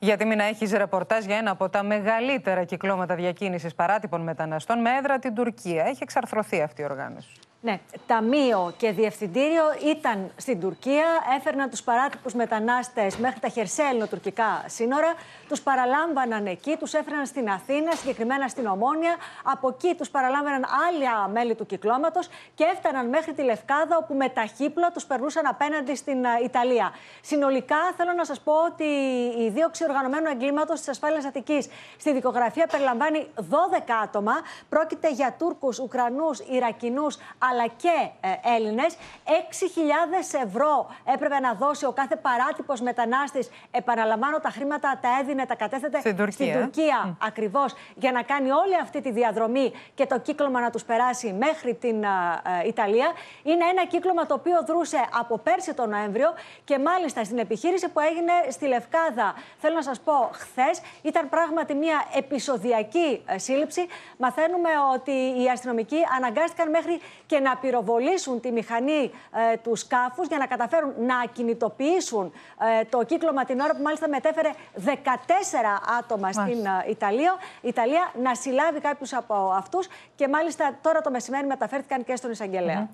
Γιατί μην έχεις ρεπορτάζ για ένα από τα μεγαλύτερα κυκλώματα διακίνησης παράτυπων μεταναστών με έδρα την Τουρκία. Έχει εξαρθρωθεί αυτή η οργάνωση. Ναι, ταμείο και διευθυντήριο ήταν στην Τουρκία, έφερναν τους παράτυπους μετανάστες μέχρι τα Χερσέλνο τουρκικα σύνορα, τους παραλάμβαναν εκεί, τους έφεραν στην Αθήνα, συγκεκριμένα στην Ομόνια, από εκεί τους παραλάμβαναν άλλα μέλη του κυκλώματος και έφταναν μέχρι τη Λευκάδα όπου με ταχύπλα τους περνούσαν απέναντι στην ε, Ιταλία. Συνολικά θέλω να σας πω ότι η δίωξη οργανωμένου εγκλήματος της ασφάλειας Αττικής στη δικογραφία περιλαμβάνει 12 άτομα. Πρόκειται για Τούρκους, Ουκρανούς, Ιρακινούς, αλλά και ε, Έλληνες. 6.000 ευρώ έπρεπε να δώσει ο κάθε παράτυπος μετανάστης. Επαναλαμβάνω, τα χρήματα τα έδινε, τα κατέθετε στην Τουρκία, στην Τουρκία ακριβώς για να κάνει όλη αυτή τη διαδρομή και το κύκλωμα να τους περάσει μέχρι την ε, ε, Ιταλία. Είναι ένα κύκλωμα το οποίο δρούσε από πέρσι τον Νοέμβριο και μάλιστα στην επιχείρηση που έγινε στη Λευκάδα. Θέλω να σας πω, χθες ήταν πράγματι μια επεισοδιακή ε, σύλληψη. Μαθαίνουμε ότι οι αστυνομικοί αναγκάστηκαν μέχρι και και να πυροβολήσουν τη μηχανή ε, τους σκάφους για να καταφέρουν να κινητοποιήσουν ε, το κύκλωμα την ώρα που μάλιστα μετέφερε 14 άτομα στην ε, Ιταλία, Ιταλία να συλλάβει κάποιους από αυτούς και μάλιστα τώρα το μεσημέρι μεταφέρθηκαν και στον Ισαγγελέα.